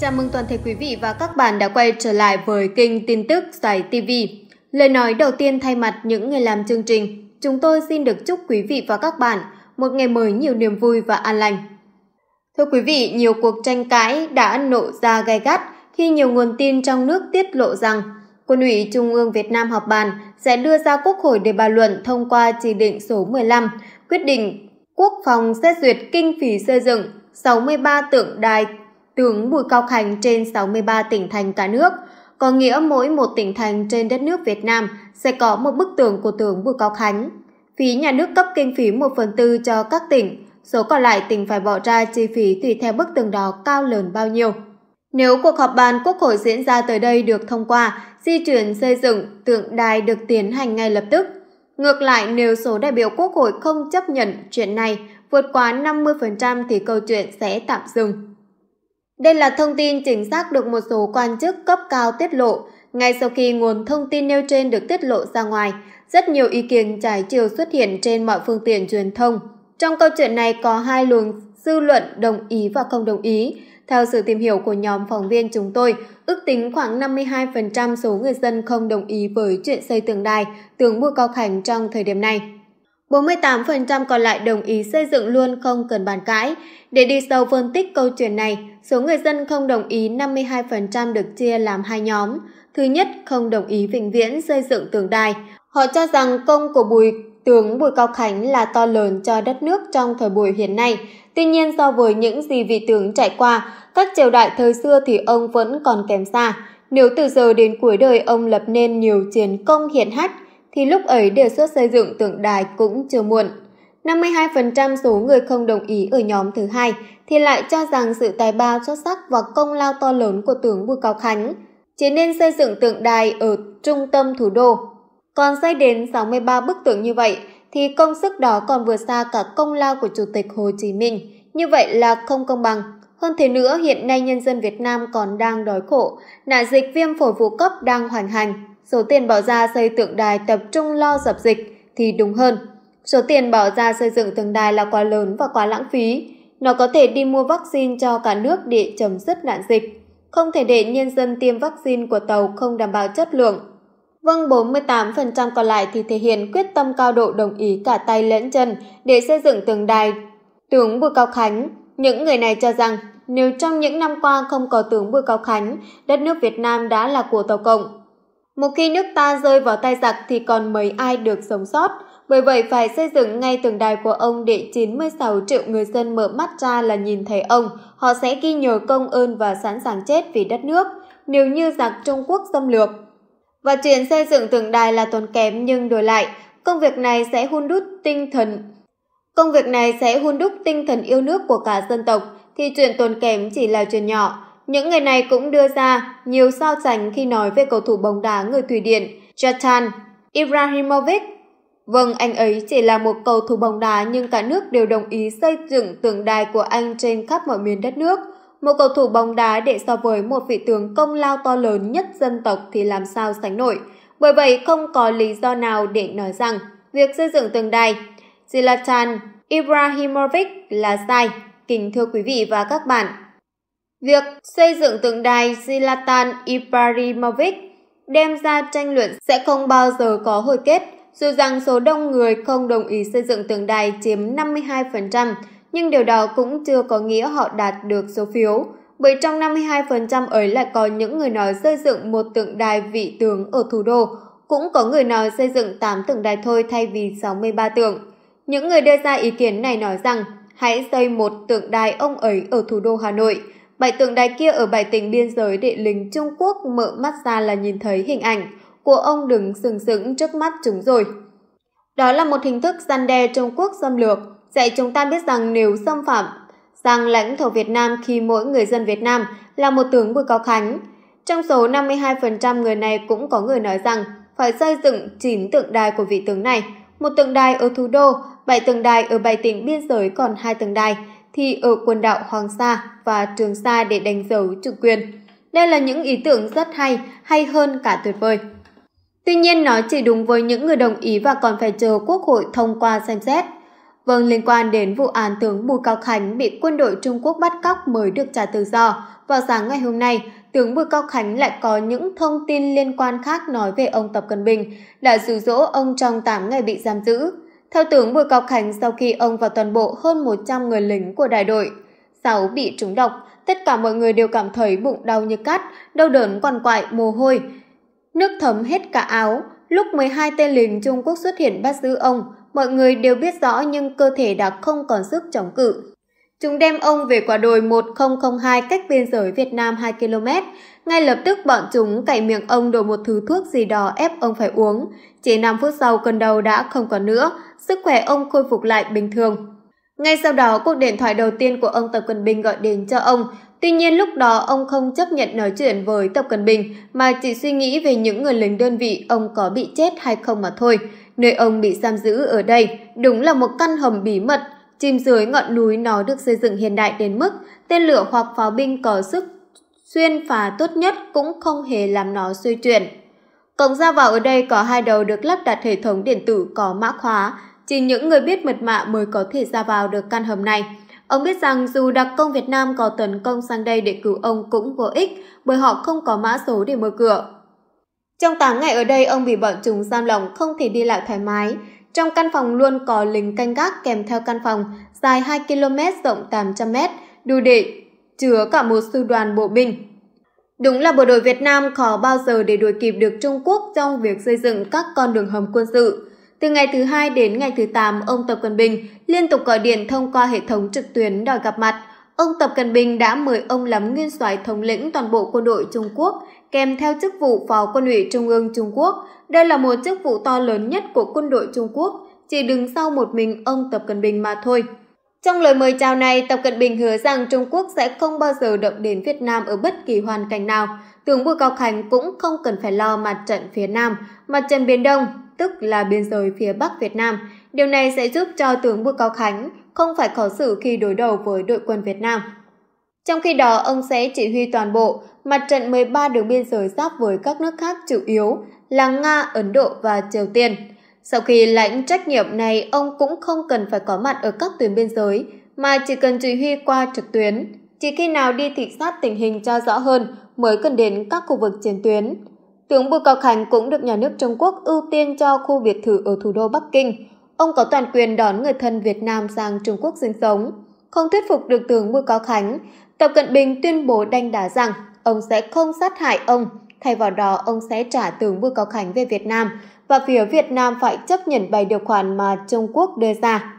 Chào mừng toàn thể quý vị và các bạn đã quay trở lại với kênh tin tức Giải TV. Lời nói đầu tiên thay mặt những người làm chương trình, chúng tôi xin được chúc quý vị và các bạn một ngày mới nhiều niềm vui và an lành. Thưa quý vị, nhiều cuộc tranh cãi đã nổ ra gay gắt khi nhiều nguồn tin trong nước tiết lộ rằng Quân ủy Trung ương Việt Nam họp bàn sẽ đưa ra Quốc hội để bàn luận thông qua chỉ định số 15, quyết định Quốc phòng xét duyệt kinh phí xây dựng 63 tượng đài tướng Bùi Cao Khánh trên 63 tỉnh thành cả nước, có nghĩa mỗi một tỉnh thành trên đất nước Việt Nam sẽ có một bức tường của tướng Bùi Cao Khánh. Phí nhà nước cấp kinh phí 1 phần tư cho các tỉnh, số còn lại tỉnh phải bỏ ra chi phí tùy theo bức tường đó cao lớn bao nhiêu. Nếu cuộc họp bàn Quốc hội diễn ra tới đây được thông qua, di chuyển xây dựng tượng đài được tiến hành ngay lập tức. Ngược lại, nếu số đại biểu Quốc hội không chấp nhận chuyện này vượt quá 50% thì câu chuyện sẽ tạm dừng. Đây là thông tin chính xác được một số quan chức cấp cao tiết lộ. Ngay sau khi nguồn thông tin nêu trên được tiết lộ ra ngoài, rất nhiều ý kiến trái chiều xuất hiện trên mọi phương tiện truyền thông. Trong câu chuyện này có hai luồng dư luận đồng ý và không đồng ý. Theo sự tìm hiểu của nhóm phóng viên chúng tôi, Ước tính khoảng 52% số người dân không đồng ý với chuyện xây tường đài, tướng Bùi Cao Khánh trong thời điểm này. 48% còn lại đồng ý xây dựng luôn không cần bàn cãi. Để đi sâu phân tích câu chuyện này, số người dân không đồng ý 52% được chia làm hai nhóm. Thứ nhất, không đồng ý vĩnh viễn xây dựng tường đài. Họ cho rằng công của Bùi tướng Bùi Cao Khánh là to lớn cho đất nước trong thời buổi hiện nay. Tuy nhiên so với những gì vị tướng trải qua, các triều đại thời xưa thì ông vẫn còn kém xa. Nếu từ giờ đến cuối đời ông lập nên nhiều chiến công hiển hách, thì lúc ấy đề xuất xây dựng tượng đài cũng chưa muộn. 52% số người không đồng ý ở nhóm thứ hai thì lại cho rằng sự tài ba xuất sắc và công lao to lớn của tướng Bùi Cao Khánh chỉ nên xây dựng tượng đài ở trung tâm thủ đô còn xây đến 63 bức tượng như vậy thì công sức đó còn vượt xa cả công lao của Chủ tịch Hồ Chí Minh. Như vậy là không công bằng. Hơn thế nữa, hiện nay nhân dân Việt Nam còn đang đói khổ, nạn dịch viêm phổi vụ cấp đang hoành hành. Số tiền bỏ ra xây tượng đài tập trung lo dập dịch thì đúng hơn. Số tiền bỏ ra xây dựng tượng đài là quá lớn và quá lãng phí. Nó có thể đi mua vaccine cho cả nước để chấm dứt nạn dịch. Không thể để nhân dân tiêm vaccine của tàu không đảm bảo chất lượng, Vâng, 48% còn lại thì thể hiện quyết tâm cao độ đồng ý cả tay lẫn chân để xây dựng tường đài. Tướng Bùi Cao Khánh, những người này cho rằng nếu trong những năm qua không có tướng Bùi Cao Khánh, đất nước Việt Nam đã là của Tàu Cộng. Một khi nước ta rơi vào tay giặc thì còn mấy ai được sống sót, bởi vậy phải xây dựng ngay tường đài của ông để 96 triệu người dân mở mắt ra là nhìn thấy ông, họ sẽ ghi nhớ công ơn và sẵn sàng chết vì đất nước, nếu như giặc Trung Quốc xâm lược. Và chuyện xây dựng tượng đài là tốn kém nhưng đổi lại, công việc này sẽ hun đúc tinh thần. Công việc này sẽ hun đúc tinh thần yêu nước của cả dân tộc thì chuyện tốn kém chỉ là chuyện nhỏ. Những người này cũng đưa ra nhiều sao sánh khi nói về cầu thủ bóng đá người Thụy Điển, Jatan Ibrahimovic. Vâng, anh ấy chỉ là một cầu thủ bóng đá nhưng cả nước đều đồng ý xây dựng tượng đài của anh trên khắp mọi miền đất nước. Một cầu thủ bóng đá để so với một vị tướng công lao to lớn nhất dân tộc thì làm sao sánh nổi. Bởi vậy không có lý do nào để nói rằng việc xây dựng tượng đài Zlatan Ibrahimovic là sai. Kính thưa quý vị và các bạn, việc xây dựng tượng đài Zlatan Ibrahimovic đem ra tranh luận sẽ không bao giờ có hồi kết, dù rằng số đông người không đồng ý xây dựng tượng đài chiếm 52%, nhưng điều đó cũng chưa có nghĩa họ đạt được số phiếu, bởi trong 52% ấy lại có những người nói xây dựng một tượng đài vị tướng ở thủ đô, cũng có người nói xây dựng 8 tượng đài thôi thay vì 63 tượng. Những người đưa ra ý kiến này nói rằng hãy xây một tượng đài ông ấy ở thủ đô Hà Nội, bảy tượng đài kia ở bảy tỉnh biên giới địa lính Trung Quốc mở mắt ra là nhìn thấy hình ảnh của ông đứng sừng sững trước mắt chúng rồi. Đó là một hình thức gian đe Trung Quốc xâm lược, dạy chúng ta biết rằng nếu xâm phạm sang lãnh thổ Việt Nam khi mỗi người dân Việt Nam là một tướng Bùi Cao Khánh. Trong số 52% người này cũng có người nói rằng phải xây dựng 9 tượng đài của vị tướng này, một tượng đài ở thủ đô, 7 tượng đài ở bảy tỉnh biên giới còn hai tượng đài thì ở quần đảo Hoàng Sa và Trường Sa để đánh dấu chủ quyền. Đây là những ý tưởng rất hay, hay hơn cả tuyệt vời. Tuy nhiên nó chỉ đúng với những người đồng ý và còn phải chờ Quốc hội thông qua xem xét. Vâng, liên quan đến vụ án tướng Bùi Cao Khánh bị quân đội Trung Quốc bắt cóc mới được trả tự do, vào sáng ngày hôm nay, tướng Bùi Cao Khánh lại có những thông tin liên quan khác nói về ông Tập Cận Bình, đã dụ dỗ ông trong 8 ngày bị giam giữ. Theo tướng Bùi Cao Khánh, sau khi ông và toàn bộ hơn 100 người lính của đại đội, 6 bị trúng độc, tất cả mọi người đều cảm thấy bụng đau như cắt, đau đớn quằn quại, mồ hôi, nước thấm hết cả áo. Lúc 12 tên lính Trung Quốc xuất hiện bắt giữ ông, mọi người đều biết rõ nhưng cơ thể đã không còn sức chống cự. Chúng đem ông về quả đồi 1002 cách biên giới Việt Nam 2 km. Ngay lập tức bọn chúng cạy miệng ông đổ một thứ thuốc gì đó ép ông phải uống. Chỉ 5 phút sau cơn đau đã không còn nữa, sức khỏe ông khôi phục lại bình thường. Ngay sau đó cuộc điện thoại đầu tiên của ông Tập Cận Bình gọi đến cho ông. Tuy nhiên lúc đó ông không chấp nhận nói chuyện với Tập Cận Bình mà chỉ suy nghĩ về những người lính đơn vị ông có bị chết hay không mà thôi. Nơi ông bị giam giữ ở đây đúng là một căn hầm bí mật, chìm dưới ngọn núi nó được xây dựng hiện đại đến mức tên lửa hoặc pháo binh có sức xuyên phá tốt nhất cũng không hề làm nó suy chuyển. Cổng ra vào ở đây có hai đầu được lắp đặt hệ thống điện tử có mã khóa, chỉ những người biết mật mã mới có thể ra vào được căn hầm này. Ông biết rằng dù đặc công Việt Nam có tấn công sang đây để cứu ông cũng vô ích bởi họ không có mã số để mở cửa. Trong 8 ngày ở đây, ông bị bọn chúng giam lỏng không thể đi lại thoải mái. Trong căn phòng luôn có lính canh gác kèm theo căn phòng, dài 2 km, rộng 800 m, đủ để chứa cả một sư đoàn bộ binh. Đúng là bộ đội Việt Nam khó bao giờ để đuổi kịp được Trung Quốc trong việc xây dựng các con đường hầm quân sự. Từ ngày thứ hai đến ngày thứ tám, ông Tập Cận Bình liên tục gọi điện thông qua hệ thống trực tuyến đòi gặp mặt. Ông Tập Cận Bình đã mời ông làm nguyên soái thống lĩnh toàn bộ quân đội Trung Quốc, kèm theo chức vụ phó quân ủy Trung ương Trung Quốc. Đây là một chức vụ to lớn nhất của quân đội Trung Quốc, chỉ đứng sau một mình ông Tập Cận Bình mà thôi. Trong lời mời chào này, Tập Cận Bình hứa rằng Trung Quốc sẽ không bao giờ động đến Việt Nam ở bất kỳ hoàn cảnh nào. Tướng Bùi Cao Khánh cũng không cần phải lo mặt trận phía Nam, mặt trận Biển Đông, tức là biên giới phía Bắc Việt Nam. Điều này sẽ giúp cho tướng Bùi Cao Khánh không phải khó xử khi đối đầu với đội quân Việt Nam. Trong khi đó, ông sẽ chỉ huy toàn bộ mặt trận 13 đường biên giới giáp với các nước khác chủ yếu là Nga, Ấn Độ và Triều Tiên. Sau khi lãnh trách nhiệm này, ông cũng không cần phải có mặt ở các tuyến biên giới, mà chỉ cần chỉ huy qua trực tuyến. Chỉ khi nào đi thị sát tình hình cho rõ hơn mới cần đến các khu vực chiến tuyến. Tướng Bùi Cao Khánh cũng được nhà nước Trung Quốc ưu tiên cho khu biệt thự ở thủ đô Bắc Kinh, Ông có toàn quyền đón người thân Việt Nam sang Trung Quốc sinh sống. Không thuyết phục được tướng Bùi Cao Khánh, Tập Cận Bình tuyên bố đanh đá rằng ông sẽ không sát hại ông, thay vào đó ông sẽ trả tướng Bùi Cao Khánh về Việt Nam và phía Việt Nam phải chấp nhận bài điều khoản mà Trung Quốc đưa ra.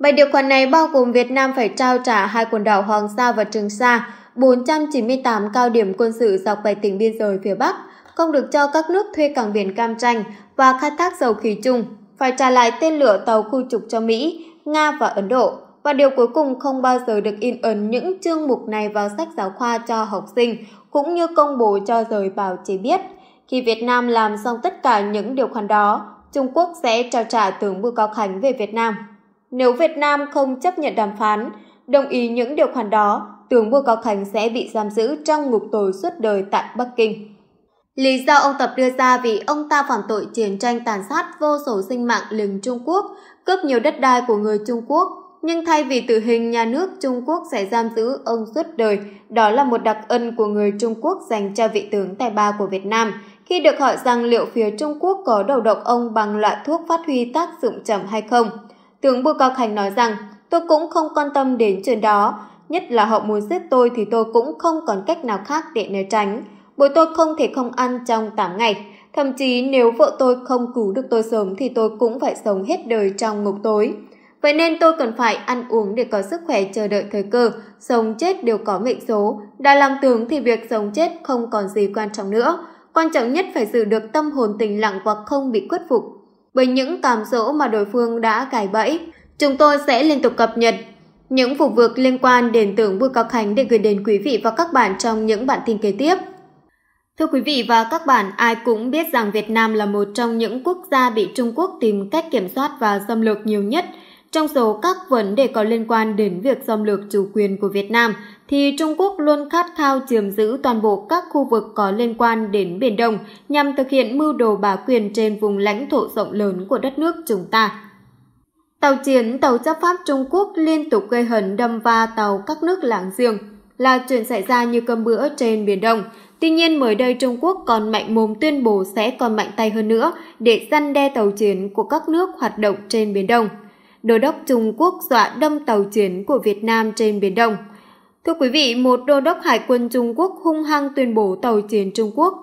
Bài điều khoản này bao gồm Việt Nam phải trao trả hai quần đảo Hoàng Sa và Trường Sa, 498 cao điểm quân sự dọc bảy tỉnh biên giới phía Bắc, không được cho các nước thuê cảng biển cam tranh và khai thác dầu khí chung phải trả lại tên lửa tàu khu trục cho Mỹ, Nga và Ấn Độ, và điều cuối cùng không bao giờ được in ấn những chương mục này vào sách giáo khoa cho học sinh, cũng như công bố cho giới báo chí biết. Khi Việt Nam làm xong tất cả những điều khoản đó, Trung Quốc sẽ trao trả tướng Bùi Cao Khánh về Việt Nam. Nếu Việt Nam không chấp nhận đàm phán, đồng ý những điều khoản đó, tướng Bùi Cao Khánh sẽ bị giam giữ trong ngục tối suốt đời tại Bắc Kinh. Lý do ông Tập đưa ra vì ông ta phạm tội chiến tranh tàn sát vô số sinh mạng lừng Trung Quốc, cướp nhiều đất đai của người Trung Quốc, nhưng thay vì tử hình nhà nước Trung Quốc sẽ giam giữ ông suốt đời, đó là một đặc ân của người Trung Quốc dành cho vị tướng tài ba của Việt Nam. Khi được hỏi rằng liệu phía Trung Quốc có đầu độc ông bằng loại thuốc phát huy tác dụng chậm hay không, tướng Bùi Cao Khánh nói rằng, tôi cũng không quan tâm đến chuyện đó, nhất là họ muốn giết tôi thì tôi cũng không còn cách nào khác để né tránh bố tôi không thể không ăn trong 8 ngày. Thậm chí nếu vợ tôi không cứu được tôi sớm thì tôi cũng phải sống hết đời trong ngục tối. Vậy nên tôi cần phải ăn uống để có sức khỏe chờ đợi thời cơ, sống chết đều có mệnh số. Đã làm tướng thì việc sống chết không còn gì quan trọng nữa. Quan trọng nhất phải giữ được tâm hồn tình lặng và không bị khuất phục. bởi những cảm dỗ mà đối phương đã cài bẫy, chúng tôi sẽ liên tục cập nhật những vụ việc liên quan đến tưởng Bùi Cao Khánh để gửi đến quý vị và các bạn trong những bản tin kế tiếp. Thưa quý vị và các bạn, ai cũng biết rằng Việt Nam là một trong những quốc gia bị Trung Quốc tìm cách kiểm soát và xâm lược nhiều nhất. Trong số các vấn đề có liên quan đến việc xâm lược chủ quyền của Việt Nam, thì Trung Quốc luôn khát khao chiếm giữ toàn bộ các khu vực có liên quan đến Biển Đông nhằm thực hiện mưu đồ bá quyền trên vùng lãnh thổ rộng lớn của đất nước chúng ta. Tàu chiến tàu chấp pháp Trung Quốc liên tục gây hấn đâm va tàu các nước láng giềng là chuyện xảy ra như cơm bữa trên Biển Đông, Tuy nhiên, mới đây Trung Quốc còn mạnh mồm tuyên bố sẽ còn mạnh tay hơn nữa để săn đe tàu chiến của các nước hoạt động trên Biển Đông. Đô đốc Trung Quốc dọa đâm tàu chiến của Việt Nam trên Biển Đông. Thưa quý vị, một đô đốc Hải quân Trung Quốc hung hăng tuyên bố tàu chiến Trung Quốc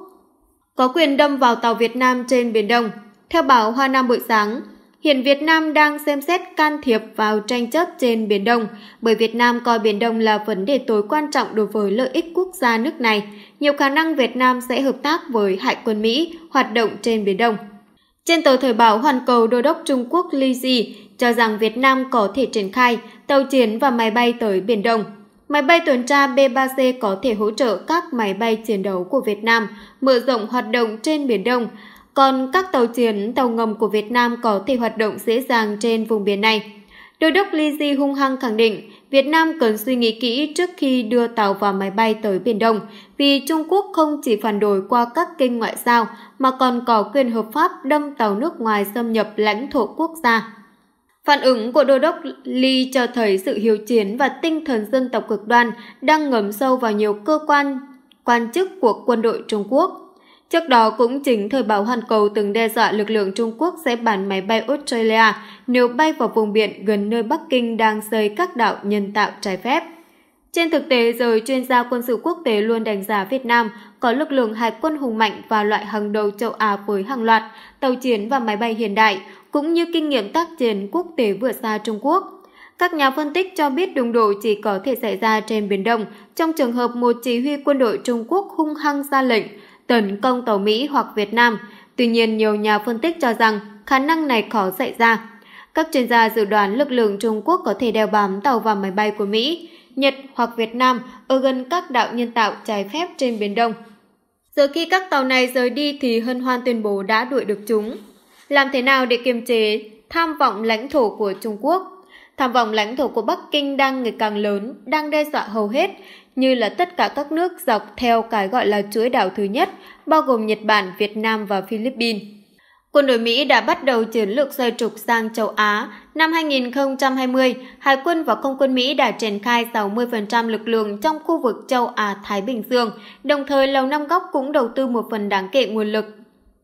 có quyền đâm vào tàu Việt Nam trên Biển Đông. Theo báo Hoa Nam buổi sáng, Hiện Việt Nam đang xem xét can thiệp vào tranh chấp trên Biển Đông, bởi Việt Nam coi Biển Đông là vấn đề tối quan trọng đối với lợi ích quốc gia nước này. Nhiều khả năng Việt Nam sẽ hợp tác với hải quân Mỹ hoạt động trên Biển Đông. Trên tờ Thời báo Hoàn Cầu, Đô đốc Trung Quốc Li Ji cho rằng Việt Nam có thể triển khai tàu chiến và máy bay tới Biển Đông. Máy bay tuần tra B-3C có thể hỗ trợ các máy bay chiến đấu của Việt Nam mở rộng hoạt động trên Biển Đông, còn các tàu chiến, tàu ngầm của Việt Nam có thể hoạt động dễ dàng trên vùng biển này. Đô đốc Lee Ji hung hăng khẳng định, Việt Nam cần suy nghĩ kỹ trước khi đưa tàu và máy bay tới Biển Đông, vì Trung Quốc không chỉ phản đối qua các kênh ngoại giao mà còn có quyền hợp pháp đâm tàu nước ngoài xâm nhập lãnh thổ quốc gia. Phản ứng của Đô đốc Lee cho thấy sự hiếu chiến và tinh thần dân tộc cực đoan đang ngấm sâu vào nhiều cơ quan, quan chức của quân đội Trung Quốc. Trước đó cũng chính thời báo Hoàn Cầu từng đe dọa lực lượng Trung Quốc sẽ bắn máy bay Australia nếu bay vào vùng biển gần nơi Bắc Kinh đang xây các đảo nhân tạo trái phép. Trên thực tế, giới chuyên gia quân sự quốc tế luôn đánh giá Việt Nam có lực lượng hải quân hùng mạnh và loại hàng đầu châu Á với hàng loạt tàu chiến và máy bay hiện đại, cũng như kinh nghiệm tác chiến quốc tế vừa xa Trung Quốc. Các nhà phân tích cho biết đụng độ chỉ có thể xảy ra trên Biển Đông trong trường hợp một chỉ huy quân đội Trung Quốc hung hăng ra lệnh tấn công tàu Mỹ hoặc Việt Nam. Tuy nhiên, nhiều nhà phân tích cho rằng khả năng này khó xảy ra. Các chuyên gia dự đoán lực lượng Trung Quốc có thể đeo bám tàu và máy bay của Mỹ, Nhật hoặc Việt Nam ở gần các đạo nhân tạo trái phép trên Biển Đông. Giờ khi các tàu này rời đi thì Hân Hoan tuyên bố đã đuổi được chúng. Làm thế nào để kiềm chế tham vọng lãnh thổ của Trung Quốc? Tham vọng lãnh thổ của Bắc Kinh đang ngày càng lớn, đang đe dọa hầu hết, như là tất cả các nước dọc theo cái gọi là chuỗi đảo thứ nhất, bao gồm Nhật Bản, Việt Nam và Philippines. Quân đội Mỹ đã bắt đầu chiến lược xoay trục sang châu Á. Năm 2020, Hải quân và Không quân Mỹ đã triển khai 60% lực lượng trong khu vực châu Á-Thái Bình Dương, đồng thời Lầu Năm Góc cũng đầu tư một phần đáng kể nguồn lực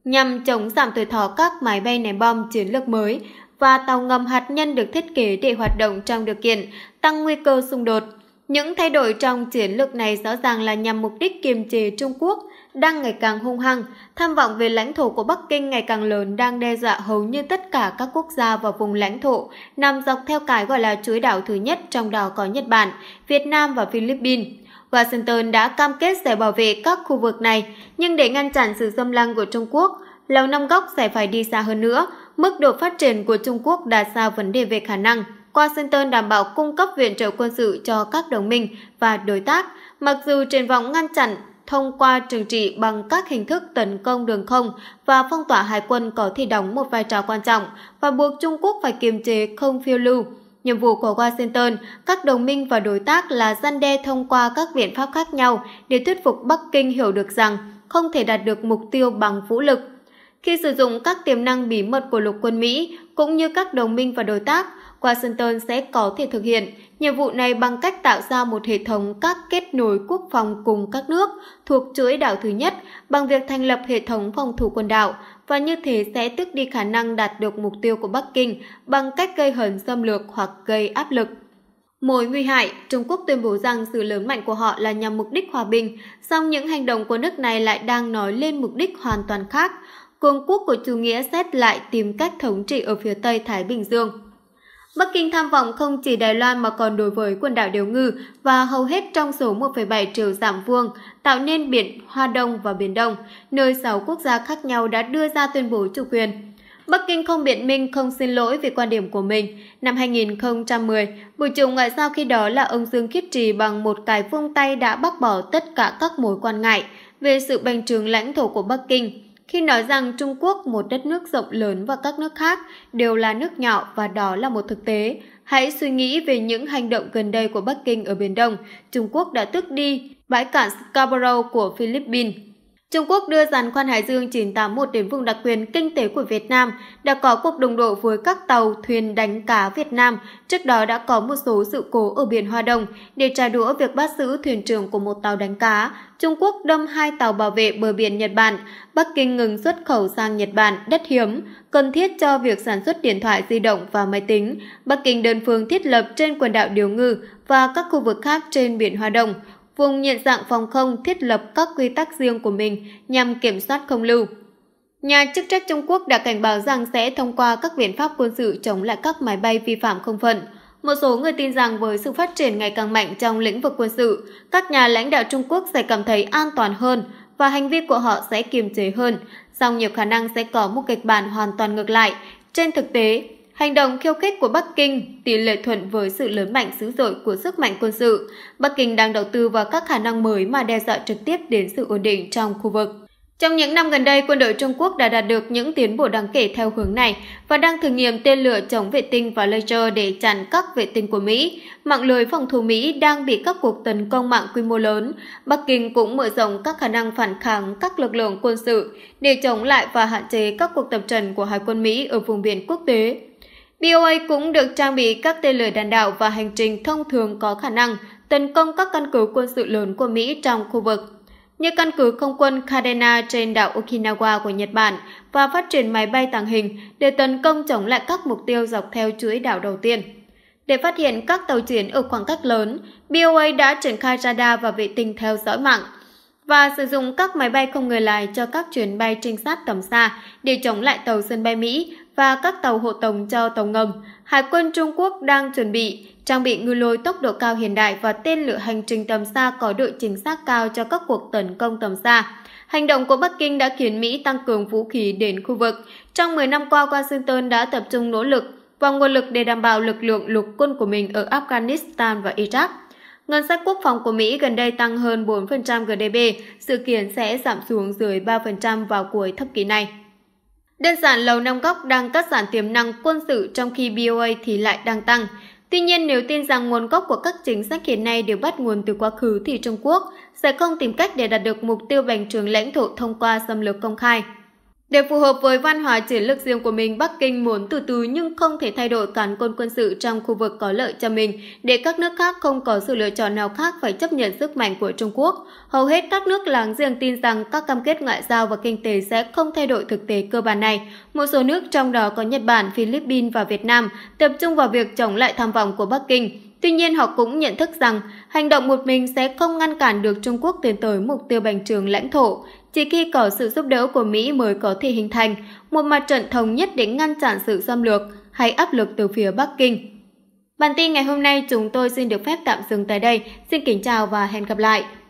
nhằm chống giảm tuổi thọ các máy bay ném bom chiến lược mới và tàu ngầm hạt nhân được thiết kế để hoạt động trong điều kiện tăng nguy cơ xung đột. Những thay đổi trong chiến lược này rõ ràng là nhằm mục đích kiềm chế Trung Quốc đang ngày càng hung hăng, tham vọng về lãnh thổ của Bắc Kinh ngày càng lớn đang đe dọa hầu như tất cả các quốc gia và vùng lãnh thổ nằm dọc theo cái gọi là chuỗi đảo thứ nhất trong đó có Nhật Bản, Việt Nam và Philippines. Washington đã cam kết sẽ bảo vệ các khu vực này, nhưng để ngăn chặn sự xâm lăng của Trung Quốc, Lầu Năm Góc sẽ phải đi xa hơn nữa – mức độ phát triển của Trung Quốc đã ra vấn đề về khả năng Washington đảm bảo cung cấp viện trợ quân sự cho các đồng minh và đối tác, mặc dù triển vọng ngăn chặn thông qua trừng trị bằng các hình thức tấn công đường không và phong tỏa hải quân có thể đóng một vai trò quan trọng và buộc Trung Quốc phải kiềm chế không phiêu lưu. Nhiệm vụ của Washington, các đồng minh và đối tác là gian đe thông qua các biện pháp khác nhau để thuyết phục Bắc Kinh hiểu được rằng không thể đạt được mục tiêu bằng vũ lực khi sử dụng các tiềm năng bí mật của lục quân Mỹ cũng như các đồng minh và đối tác, Washington sẽ có thể thực hiện nhiệm vụ này bằng cách tạo ra một hệ thống các kết nối quốc phòng cùng các nước thuộc chuỗi đảo thứ nhất bằng việc thành lập hệ thống phòng thủ quần đảo và như thế sẽ tước đi khả năng đạt được mục tiêu của Bắc Kinh bằng cách gây hấn xâm lược hoặc gây áp lực. Mối nguy hại, Trung Quốc tuyên bố rằng sự lớn mạnh của họ là nhằm mục đích hòa bình, song những hành động của nước này lại đang nói lên mục đích hoàn toàn khác cường quốc của chủ nghĩa xét lại tìm cách thống trị ở phía Tây Thái Bình Dương. Bắc Kinh tham vọng không chỉ Đài Loan mà còn đối với quần đảo Điều Ngư và hầu hết trong số 1,7 triệu giảm vuông, tạo nên biển Hoa Đông và Biển Đông, nơi 6 quốc gia khác nhau đã đưa ra tuyên bố chủ quyền. Bắc Kinh không biện minh, không xin lỗi vì quan điểm của mình. Năm 2010, Bộ trưởng Ngoại giao khi đó là ông Dương Khiết Trì bằng một cái vung tay đã bác bỏ tất cả các mối quan ngại về sự bành trướng lãnh thổ của Bắc Kinh khi nói rằng Trung Quốc, một đất nước rộng lớn và các nước khác đều là nước nhỏ và đó là một thực tế. Hãy suy nghĩ về những hành động gần đây của Bắc Kinh ở Biển Đông. Trung Quốc đã tước đi bãi cạn Scarborough của Philippines Trung Quốc đưa giàn khoan Hải Dương 981 đến vùng đặc quyền kinh tế của Việt Nam, đã có cuộc đụng độ với các tàu, thuyền đánh cá Việt Nam. Trước đó đã có một số sự cố ở biển Hoa Đông. Để trả đũa việc bắt giữ thuyền trưởng của một tàu đánh cá, Trung Quốc đâm hai tàu bảo vệ bờ biển Nhật Bản. Bắc Kinh ngừng xuất khẩu sang Nhật Bản, đất hiếm, cần thiết cho việc sản xuất điện thoại di động và máy tính. Bắc Kinh đơn phương thiết lập trên quần đảo Điều Ngư và các khu vực khác trên biển Hoa Đông vùng nhận dạng phòng không thiết lập các quy tắc riêng của mình nhằm kiểm soát không lưu. Nhà chức trách Trung Quốc đã cảnh báo rằng sẽ thông qua các biện pháp quân sự chống lại các máy bay vi phạm không phận. Một số người tin rằng với sự phát triển ngày càng mạnh trong lĩnh vực quân sự, các nhà lãnh đạo Trung Quốc sẽ cảm thấy an toàn hơn và hành vi của họ sẽ kiềm chế hơn, song nhiều khả năng sẽ có một kịch bản hoàn toàn ngược lại. Trên thực tế, Hành động khiêu khích của Bắc Kinh tỷ lệ thuận với sự lớn mạnh dữ dội của sức mạnh quân sự. Bắc Kinh đang đầu tư vào các khả năng mới mà đe dọa trực tiếp đến sự ổn định trong khu vực. Trong những năm gần đây, quân đội Trung Quốc đã đạt được những tiến bộ đáng kể theo hướng này và đang thử nghiệm tên lửa chống vệ tinh và laser để chặn các vệ tinh của Mỹ. Mạng lưới phòng thủ Mỹ đang bị các cuộc tấn công mạng quy mô lớn. Bắc Kinh cũng mở rộng các khả năng phản kháng các lực lượng quân sự để chống lại và hạn chế các cuộc tập trận của Hải quân Mỹ ở vùng biển quốc tế. BOA cũng được trang bị các tên lửa đạn đạo và hành trình thông thường có khả năng tấn công các căn cứ quân sự lớn của Mỹ trong khu vực như căn cứ không quân Kadena trên đảo Okinawa của Nhật Bản và phát triển máy bay tàng hình để tấn công chống lại các mục tiêu dọc theo chuỗi đảo đầu tiên. Để phát hiện các tàu chiến ở khoảng cách lớn, BOA đã triển khai radar và vệ tinh theo dõi mạng và sử dụng các máy bay không người lái cho các chuyến bay trinh sát tầm xa để chống lại tàu sân bay Mỹ và các tàu hộ tống cho tàu ngầm, Hải quân Trung Quốc đang chuẩn bị trang bị ngư lôi tốc độ cao hiện đại và tên lửa hành trình tầm xa có độ chính xác cao cho các cuộc tấn công tầm xa. Hành động của Bắc Kinh đã khiến Mỹ tăng cường vũ khí đến khu vực. Trong 10 năm qua, Washington đã tập trung nỗ lực và nguồn lực để đảm bảo lực lượng lục quân của mình ở Afghanistan và Iraq. Ngân sách quốc phòng của Mỹ gần đây tăng hơn 4% GDP, dự kiến sẽ giảm xuống dưới 3% vào cuối thập kỷ này. Đơn giản Lầu Năm Góc đang cắt giảm tiềm năng quân sự trong khi BOA thì lại đang tăng. Tuy nhiên nếu tin rằng nguồn gốc của các chính sách hiện nay đều bắt nguồn từ quá khứ thì Trung Quốc sẽ không tìm cách để đạt được mục tiêu bành trường lãnh thổ thông qua xâm lược công khai. Để phù hợp với văn hóa chiến lược riêng của mình, Bắc Kinh muốn từ từ nhưng không thể thay đổi cán côn quân sự trong khu vực có lợi cho mình, để các nước khác không có sự lựa chọn nào khác phải chấp nhận sức mạnh của Trung Quốc. Hầu hết các nước láng giềng tin rằng các cam kết ngoại giao và kinh tế sẽ không thay đổi thực tế cơ bản này. Một số nước trong đó có Nhật Bản, Philippines và Việt Nam tập trung vào việc chống lại tham vọng của Bắc Kinh. Tuy nhiên họ cũng nhận thức rằng hành động một mình sẽ không ngăn cản được Trung Quốc tiến tới mục tiêu bành trường lãnh thổ. Chỉ khi có sự giúp đỡ của Mỹ mới có thể hình thành một mặt trận thống nhất để ngăn chặn sự xâm lược hay áp lực từ phía Bắc Kinh. Bản tin ngày hôm nay chúng tôi xin được phép tạm dừng tại đây. Xin kính chào và hẹn gặp lại.